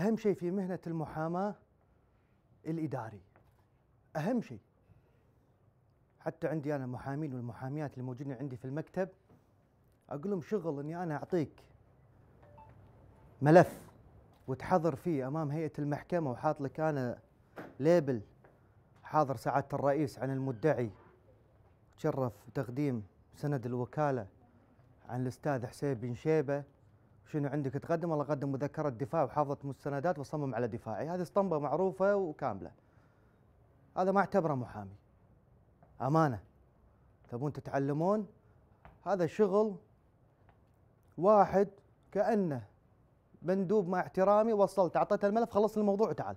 أهم شيء في مهنة المحاماة الإداري أهم شيء حتى عندي أنا محامين والمحاميات اللي موجودين عندي في المكتب أقول لهم شغل إني أنا أعطيك ملف وتحضر فيه أمام هيئة المحكمة وحاط لك أنا ليبل حاضر سعادة الرئيس عن المدعي تشرف بتقديم سند الوكالة عن الأستاذ حسين بن شيبة شنو عندك تقدم والله قدم مذكره دفاع وحافظه مستندات وصمم على دفاعي هذه اسطمبه معروفه وكامله هذا ما اعتبره محامي امانه تبون تتعلمون هذا شغل واحد كانه مندوب مع احترامي وصلت اعطيته الملف خلص الموضوع تعال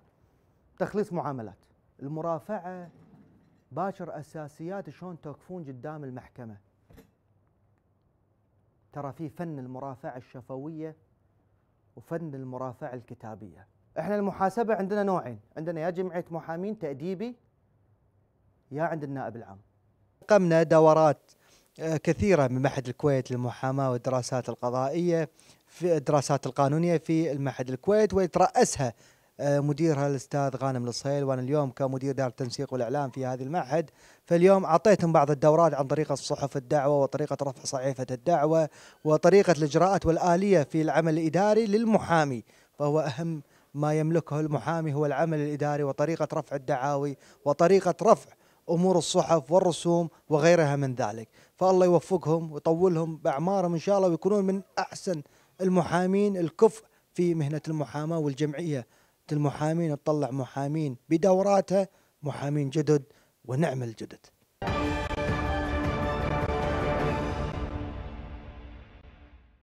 تخليص معاملات المرافعه باشر اساسيات شلون توقفون قدام المحكمه ترى في فن المرافعة الشفوية وفن المرافعة الكتابية احنا المحاسبة عندنا نوعين عندنا يا جمعية محامين تأديبي يا عند النائب العام قمنا دورات آه، كثيرة من معهد الكويت للمحاماة والدراسات القضائية في الدراسات القانونية في المعهد الكويت ويترأسها آه، مديرها الاستاذ غانم الصهيل وانا اليوم كمدير دار التنسيق والاعلام في هذه المعهد فاليوم اعطيتهم بعض الدورات عن طريقه صحف الدعوه وطريقه رفع صحيفه الدعوه وطريقه الاجراءات والاليه في العمل الاداري للمحامي فهو اهم ما يملكه المحامي هو العمل الاداري وطريقه رفع الدعاوي وطريقه رفع امور الصحف والرسوم وغيرها من ذلك فالله يوفقهم ويطولهم باعمارهم ان شاء الله ويكونون من احسن المحامين الكفء في مهنه المحاماه والجمعيه المحامين تطلع محامين بدوراتها محامين جدد ونعمل جدد